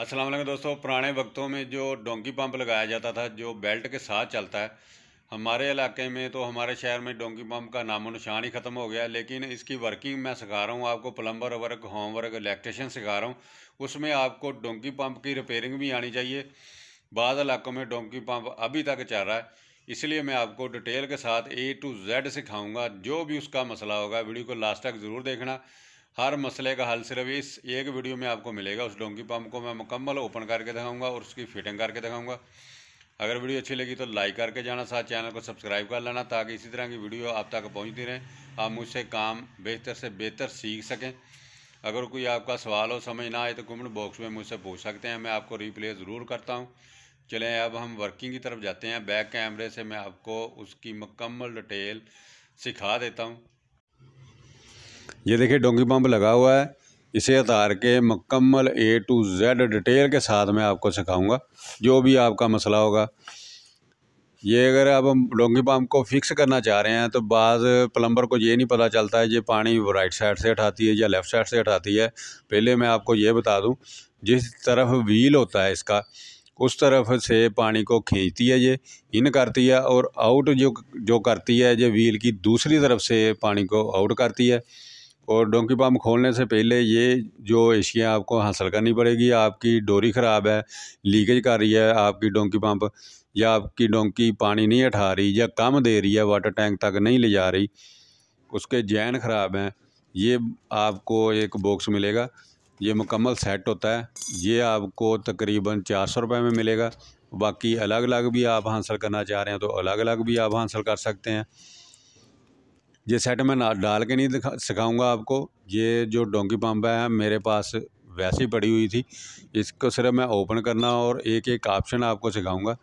अस्सलाम वालेकुम दोस्तों पुराने वक्तों में जो डोंकी पंप लगाया जाता था जो बेल्ट के साथ चलता है हमारे इलाके में तो हमारे शहर में डोंकी पंप का नामो निशान ही ख़त्म हो गया लेकिन इसकी वर्किंग मैं सिखा रहा हूँ आपको plumber work homework electrician electrician सिखा रहा हूँ उसमें आपको डोंकी पंप की रिपेयरिंग भी आनी चाहिए बाद इलाकों में डोंकी पंप अभी तक चल रहा है इसलिए मैं आपको डिटेल के साथ ए टू जेड सिखाऊँगा जो भी उसका मसला होगा वीडियो को लास्ट तक ज़रूर देखना हर मसले का हल सिर्फ इस एक वीडियो में आपको मिलेगा उस डोंकी पम्प को मैं मुकम्मल ओपन करके दिखाऊंगा और उसकी फिटिंग करके दिखाऊंगा अगर वीडियो अच्छी लगी तो लाइक करके जाना साथ चैनल को सब्सक्राइब कर लेना ताकि इसी तरह की वीडियो आप तक पहुँचती रहें आप मुझसे काम बेहतर से बेहतर सीख सकें अगर कोई आपका सवाल हो समझ ना आए तो कमेंट बॉक्स में मुझसे पूछ सकते हैं मैं आपको रिप्ले ज़रूर करता हूँ चलें अब हम वर्किंग की तरफ जाते हैं बैक कैमरे से मैं आपको उसकी मुकम्मल डिटेल सिखा देता हूँ ये देखिए डोंगी पंप लगा हुआ है इसे उतार के मुकम्मल ए टू जेड डिटेल के साथ मैं आपको सिखाऊंगा जो भी आपका मसला होगा ये अगर आप डोंगी पंप को फिक्स करना चाह रहे हैं तो बाद प्लम्बर को ये नहीं पता चलता है ये पानी राइट साइड से उठाती है या लेफ़्ट साइड से उठाती है पहले मैं आपको ये बता दूँ जिस तरफ व्हील होता है इसका उस तरफ से पानी को खींचती है ये इन करती है और आउट जो जो करती है ये व्हील की दूसरी तरफ से पानी को आउट करती है और डोंकी पाम खोलने से पहले ये जो एशिया आपको हासिल करनी पड़ेगी आपकी डोरी ख़राब है लीकेज कर रही है आपकी डोंकी पम्प या आपकी डोंकी पानी नहीं उठा रही या कम दे रही है वाटर टैंक तक नहीं ले जा रही उसके जैन ख़राब हैं ये आपको एक बॉक्स मिलेगा ये मुकम्मल सेट होता है ये आपको तकरीबन चार सौ रुपये में मिलेगा बाकी अलग अलग भी आप हासिल करना चाह रहे हैं तो अलग अलग भी आप हासिल कर सकते हैं ये सेट मैं ना डाल के नहीं दिखा सिखाऊंगा आपको ये जो डोंकी पम्प है मेरे पास वैसी पड़ी हुई थी इसको सिर्फ मैं ओपन करना और एक एक ऑप्शन आपको सिखाऊंगा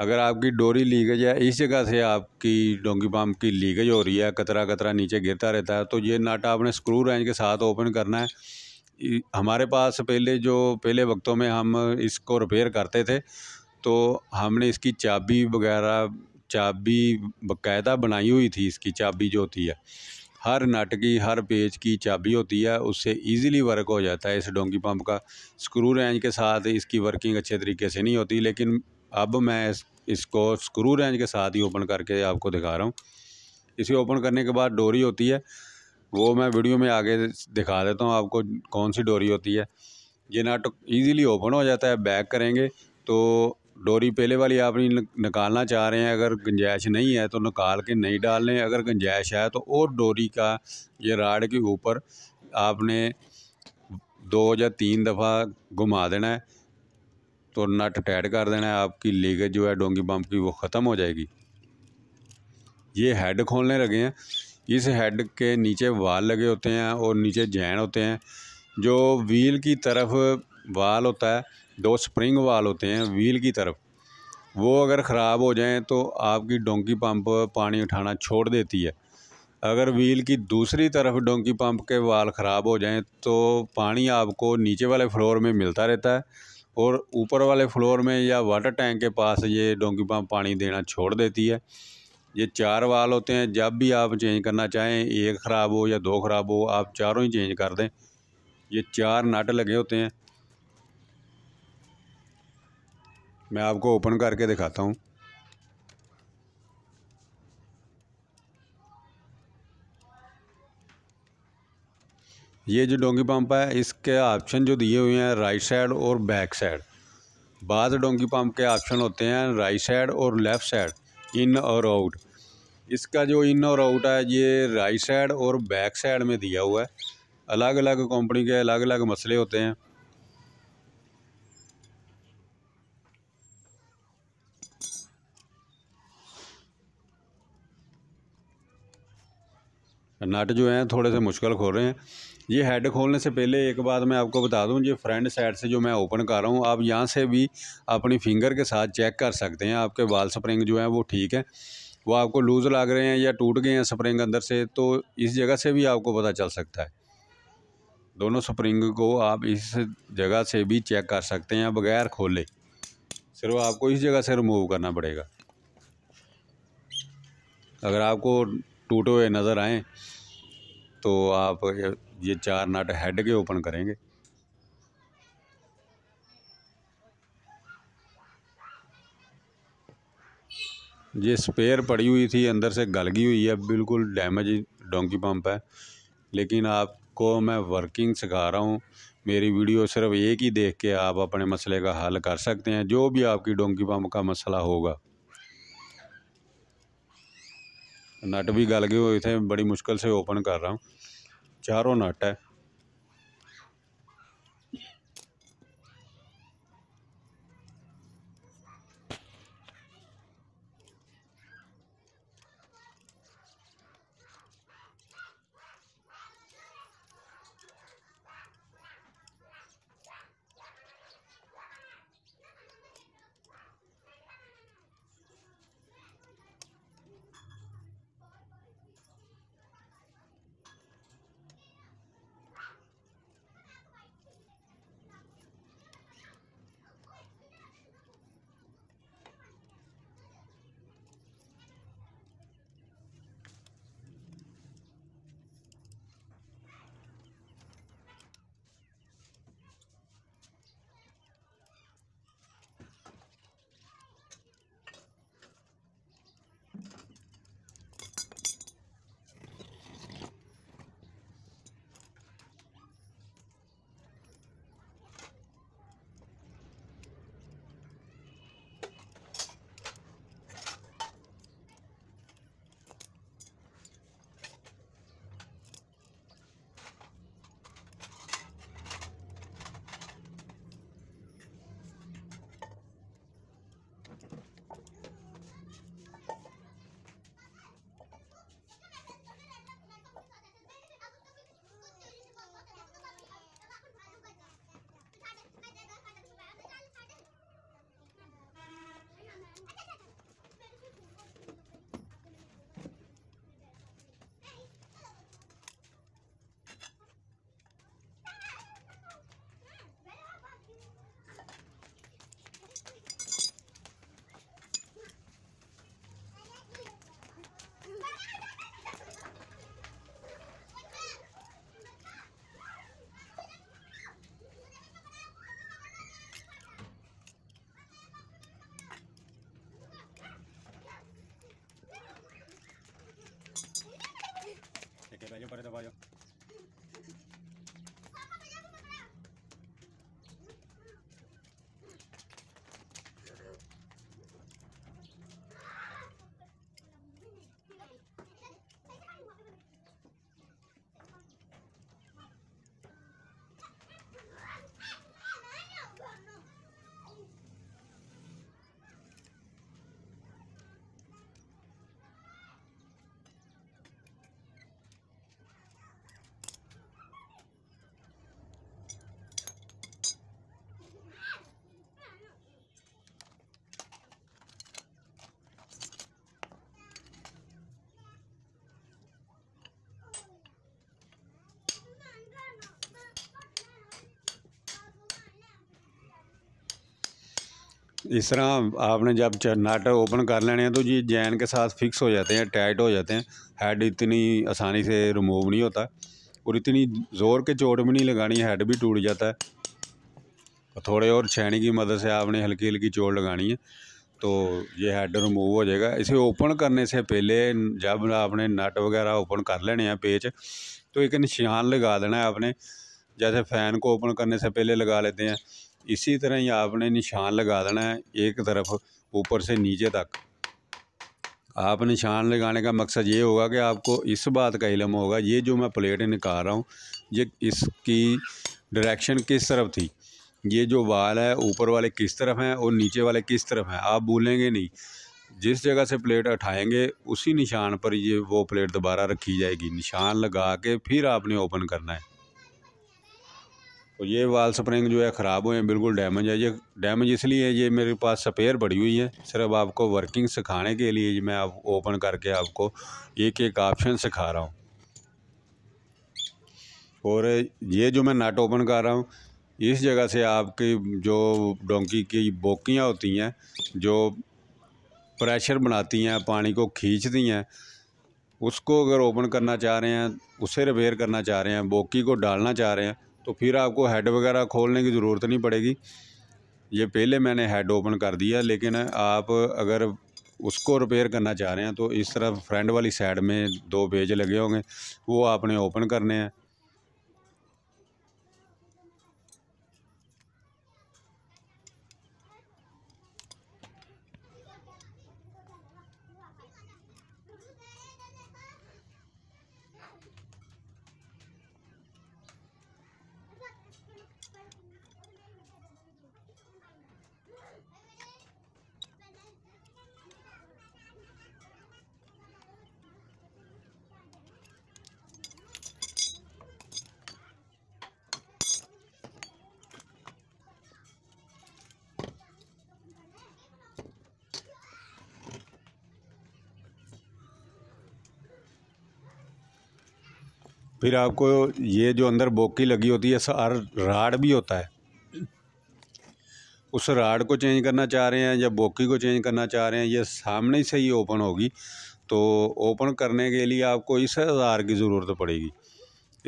अगर आपकी डोरी लीकेज है इस जगह से आपकी डोंगी पंप की लीकेज हो रही है कतरा कतरा नीचे गिरता रहता है तो ये नाटा आपने स्क्रू रेंज के साथ ओपन करना है हमारे पास पहले जो पहले वक्तों में हम इसको रिपेयर करते थे तो हमने इसकी चाबी वगैरह चाबी बकायदा बनाई हुई थी इसकी चाबी जो होती है हर नट की हर पेज की चाबी होती है उससे इजीली वर्क हो जाता है इस डोंगी पंप का स्क्रू रेंज के साथ इसकी वर्किंग अच्छे तरीके से नहीं होती लेकिन अब मैं इस, इसको स्क्रू रेंज के साथ ही ओपन करके आपको दिखा रहा हूँ इसे ओपन करने के बाद डोरी होती है वो मैं वीडियो में आगे दिखा देता हूँ आपको कौन सी डोरी होती है ये नट ईज़िली ओपन हो जाता है बैक करेंगे तो डोरी पहले वाली आप नहीं निकालना चाह रहे हैं अगर गंजाइश नहीं है तो निकाल के नहीं डाल लें अगर गंजाइश है तो और डोरी का ये राड के ऊपर आपने दो या तीन दफ़ा घुमा देना है तो नट टाइट कर देना है आपकी लीगेज जो है डोंगी पंप की वो ख़त्म हो जाएगी ये हेड खोलने लगे हैं इस हेड के नीचे वाल लगे होते हैं और नीचे जैन होते हैं जो व्हील की तरफ वाल होता है दो स्प्रिंग वाल होते हैं व्हील की तरफ वो अगर ख़राब हो जाएँ तो आपकी डोंकी पंप पानी उठाना छोड़ देती है अगर व्हील की दूसरी तरफ डोंकी पंप के वाल ख़राब हो जाएँ तो पानी आपको नीचे वाले फ्लोर में मिलता रहता है और ऊपर वाले फ्लोर में या वाटर टैंक के पास ये डोंकी पंप पानी देना छोड़ देती है ये चार वाल होते हैं जब भी आप चेंज करना चाहें एक ख़राब हो या दो ख़राब हो आप चारों ही चेंज कर दें ये चार नट लगे होते हैं मैं आपको ओपन करके दिखाता हूँ ये जो डोंगी पंप है इसके ऑप्शन जो दिए हुए हैं राइट साइड और बैक साइड बाद डोंगी पंप के ऑप्शन होते हैं राइट साइड और लेफ़्ट साइड इन और आउट इसका जो इन और आउट है ये राइट साइड और बैक साइड में दिया हुआ है अलग अलग कंपनी के अलग अलग मसले होते हैं नट जो हैं थोड़े से मुश्किल खोल रहे हैं ये हेड खोलने से पहले एक बात मैं आपको बता दूं ये फ्रंट साइड से जो मैं ओपन कर रहा हूँ आप यहाँ से भी अपनी फिंगर के साथ चेक कर सकते हैं आपके बाल स्प्रिंग जो है वो ठीक है वो आपको लूज़ लग रहे हैं या टूट गए हैं स्प्रिंग अंदर से तो इस जगह से भी आपको पता चल सकता है दोनों स्प्रिंग को आप इस जगह से भी चेक कर सकते हैं बगैर खोले सिर्फ आपको इस जगह से रिमूव करना पड़ेगा अगर आपको टूटे हुए नज़र आएँ तो आप ये चार नट हेड के ओपन करेंगे ये स्पेयर पड़ी हुई थी अंदर से गलगी हुई है बिल्कुल डैमेज डोंकी पंप है लेकिन आपको मैं वर्किंग सिखा रहा हूँ मेरी वीडियो सिर्फ एक ही देख के आप अपने मसले का हल कर सकते हैं जो भी आपकी डोंकी पंप का मसला होगा नट भी गल गए हुए थे बड़ी मुश्किल से ओपन कर रहा हूँ चारों नट है इस तरह आपने जब नट ओपन कर लेने हैं तो ये जैन के साथ फिक्स हो जाते हैं टाइट हो जाते हैं हेड इतनी आसानी से रिमूव नहीं होता और इतनी ज़ोर के चोट भी नहीं लगानी हेड भी टूट जाता है थोड़े और छैनी की मदद से आपने हल्की हल्की चोट लगानी है तो ये हेड रिमूव हो जाएगा इसे ओपन करने से पहले जब आपने नट वगैरह ओपन कर लेने हैं पेच तो एक निशान लगा देना है आपने जैसे फ़ैन को ओपन करने से पहले लगा लेते हैं इसी तरह ही आपने निशान लगा देना है एक तरफ ऊपर से नीचे तक आप निशान लगाने का मकसद ये होगा कि आपको इस बात का इलम होगा ये जो मैं प्लेट निकाल रहा हूँ ये इसकी डायरेक्शन किस तरफ थी ये जो वाल है ऊपर वाले किस तरफ हैं और नीचे वाले किस तरफ हैं आप भूलेंगे नहीं जिस जगह से प्लेट उठाएंगे उसी निशान पर ये वो प्लेट दोबारा रखी जाएगी निशान लगा के फिर आपने ओपन करना है तो ये वाल स्प्रिंग जो है ख़राब हुए हैं बिल्कुल डैमेज है ये डैमेज इसलिए है ये मेरे पास स्पेयर बढ़ी हुई है सिर्फ आपको वर्किंग सिखाने के लिए मैं आप ओपन करके आपको एक एक ऑप्शन सिखा रहा हूँ और ये जो मैं नट ओपन कर रहा हूँ इस जगह से आपकी जो डोंकी की बोकियाँ होती हैं जो प्रेशर बनाती हैं पानी को खींचती हैं उसको अगर ओपन करना चाह रहे हैं उसे रिपेयर करना चाह रहे हैं बोकी को डालना चाह रहे हैं तो फिर आपको हेड वगैरह खोलने की ज़रूरत नहीं पड़ेगी ये पहले मैंने हेड ओपन कर दिया लेकिन आप अगर उसको रिपेयर करना चाह रहे हैं तो इस तरह फ्रंट वाली साइड में दो पेज लगे होंगे वो आपने ओपन करने हैं फिर आपको ये जो अंदर बोकी लगी होती है सार राड भी होता है उस राड को चेंज करना चाह रहे हैं या बोकी को चेंज करना चाह रहे हैं ये सामने से ही ओपन होगी तो ओपन करने के लिए आपको इस हज़ार की ज़रूरत पड़ेगी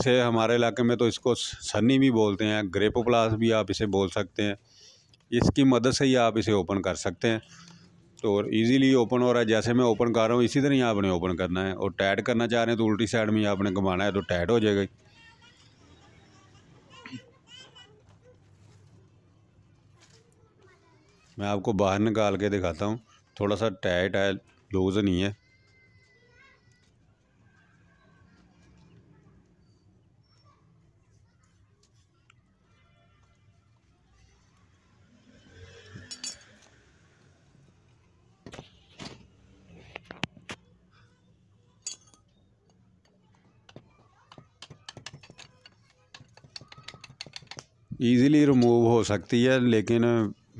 इसे हमारे इलाके में तो इसको सनी भी बोलते हैं प्लास भी आप इसे बोल सकते हैं इसकी मदद से ही आप इसे ओपन कर सकते हैं तो और ईज़िली ओपन हो रहा है जैसे मैं ओपन कर रहा हूँ इसी तरह ही आपने ओपन करना है और टाइट करना चाह रहे हैं तो उल्टी साइड में आपने घुमाना है तो टाइट हो जाएगा मैं आपको बाहर निकाल के दिखाता हूँ थोड़ा सा टाइट है लूज़ नहीं है ईज़िली रिमूव हो सकती है लेकिन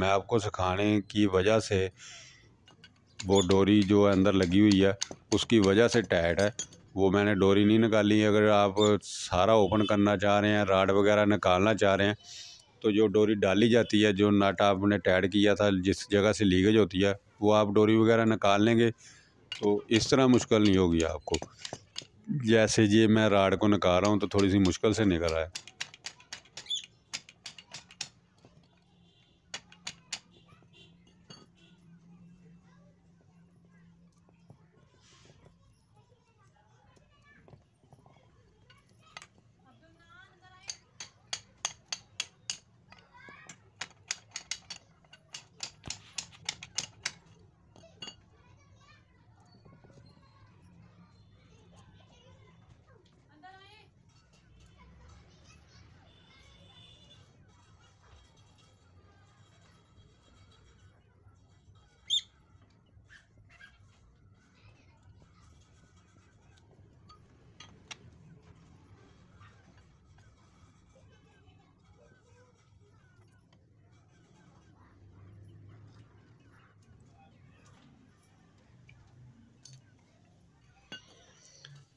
मैं आपको सिखाने की वजह से वो डोरी जो अंदर लगी हुई है उसकी वजह से टाइट है वो मैंने डोरी नहीं निकाली अगर आप सारा ओपन करना चाह रहे हैं राड वगैरह निकालना चाह रहे हैं तो जो डोरी डाली जाती है जो नट आपने टाइट किया था जिस जगह से लीकेज होती है वो आप डोरी वगैरह निकाल लेंगे तो इस तरह मुश्किल नहीं होगी आपको जैसे जी मैं राड को निकाल रहा हूँ तो थोड़ी सी मुश्किल से निकल रहा है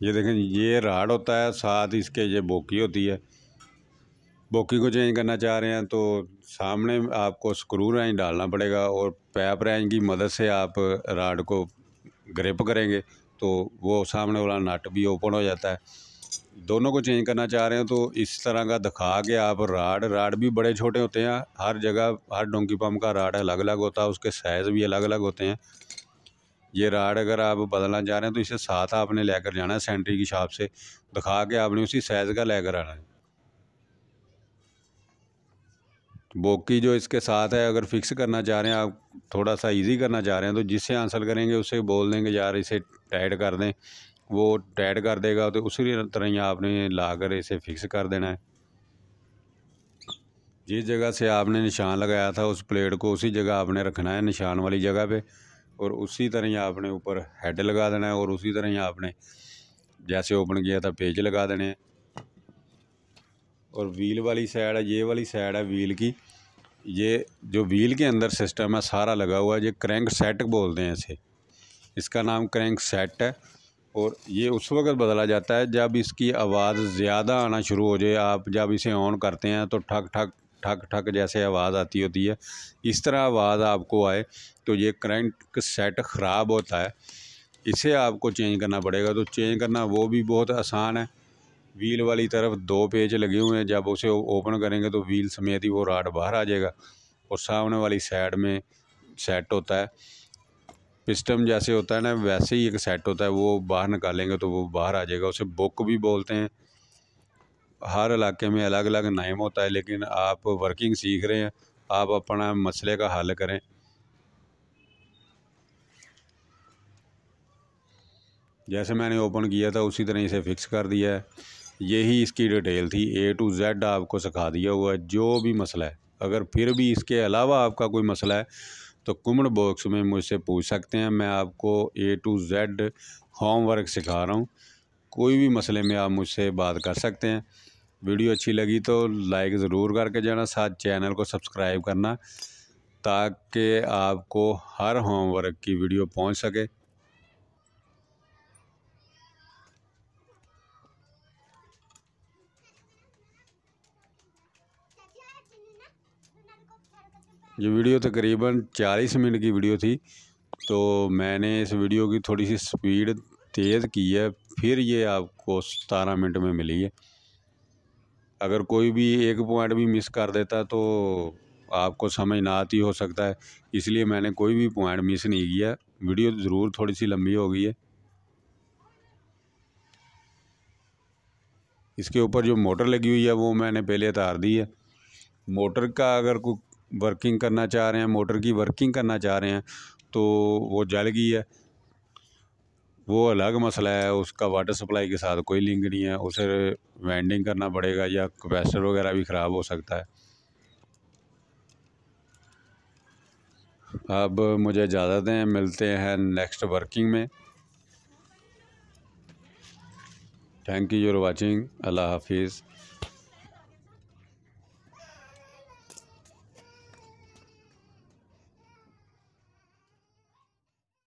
ये देखें ये राड होता है साथ इसके ये बोकी होती है बोकी को चेंज करना चाह रहे हैं तो सामने आपको स्क्रू रैंज डालना पड़ेगा और पैप रैंज की मदद से आप राड को ग्रिप करेंगे तो वो सामने वाला नट भी ओपन हो जाता है दोनों को चेंज करना चाह रहे हैं तो इस तरह का दिखा के आप राड राड भी बड़े छोटे होते हैं हर जगह हर डोंकी पम्प का राड अलग अलग होता है उसके साइज़ भी अलग अलग होते हैं ये राड अगर आप बदलना चाह रहे हैं तो इसे साथ आपने लेकर जाना है सेंट्री की शॉप से दिखा के आपने उसी साइज़ का लेकर आना है बोकी जो इसके साथ है अगर फिक्स करना चाह रहे हैं आप थोड़ा सा इजी करना चाह रहे हैं तो जिससे आंसर करेंगे उसे बोल देंगे यार इसे टाइट कर दें वो टाइट कर देगा तो उसी तरह ही आपने ला कर इसे फिक्स कर देना है जिस जगह से आपने निशान लगाया था उस प्लेट को उसी जगह आपने रखना है निशान वाली जगह पे और उसी तरह ही आपने ऊपर हेड लगा देना है और उसी तरह ही आपने जैसे ओपन किया था पेज लगा देने हैं और व्हील वाली साइड है ये वाली साइड है व्हील की ये जो व्हील के अंदर सिस्टम है सारा लगा हुआ है ये क्रैंक सेट बोलते हैं इसे इसका नाम क्रैंक सेट है और ये उस वक्त बदला जाता है जब इसकी आवाज़ ज़्यादा आना शुरू हो जाए आप जब इसे ऑन करते हैं तो ठक ठक ठक ठक जैसे आवाज़ आती होती है इस तरह आवाज़ आपको आए तो ये करंट सेट ख़राब होता है इसे आपको चेंज करना पड़ेगा तो चेंज करना वो भी बहुत आसान है व्हील वाली तरफ दो पेज लगे हुए हैं जब उसे ओपन करेंगे तो व्हील समेत ही वो राड बाहर आ जाएगा और सामने वाली साइड में सेट होता है पिस्टम जैसे होता है ना वैसे ही एक सेट होता है वो बाहर निकालेंगे तो वो बाहर आ जाएगा उसे बुक भी बोलते हैं हर इलाके में अलग अलग नाइम होता है लेकिन आप वर्किंग सीख रहे हैं आप अपना मसले का हल करें जैसे मैंने ओपन किया था उसी तरह इसे फ़िक्स कर दिया है यही इसकी डिटेल थी ए टू जेड आपको सिखा दिया हुआ है जो भी मसला है अगर फिर भी इसके अलावा आपका कोई मसला है तो कमेंट बॉक्स में मुझसे पूछ सकते हैं मैं आपको ए टू जेड होमवर्क सिखा रहा हूँ कोई भी मसले में आप मुझसे बात कर सकते हैं वीडियो अच्छी लगी तो लाइक ज़रूर करके जाना साथ चैनल को सब्सक्राइब करना ताकि आपको हर होमवर्क की वीडियो पहुंच सके ये वीडियो तकरीबन चालीस मिनट की वीडियो थी तो मैंने इस वीडियो की थोड़ी सी स्पीड तेज़ की है फिर ये आपको सतारह मिनट में मिली है अगर कोई भी एक पॉइंट भी मिस कर देता तो आपको समझ ना आती हो सकता है इसलिए मैंने कोई भी पॉइंट मिस नहीं किया वीडियो ज़रूर थोड़ी सी लंबी हो गई है इसके ऊपर जो मोटर लगी हुई है वो मैंने पहले उतार दी है मोटर का अगर कोई वर्किंग करना चाह रहे हैं मोटर की वर्किंग करना चाह रहे हैं तो वो जल गई है वो अलग मसला है उसका वाटर सप्लाई के साथ कोई लिंक नहीं है उसे वेंडिंग करना पड़ेगा या कैपेसिटर वगैरह भी ख़राब हो सकता है अब मुझे इजाज़त दें मिलते हैं नेक्स्ट वर्किंग में थैंक यू योर वाचिंग अल्लाह हाफिज़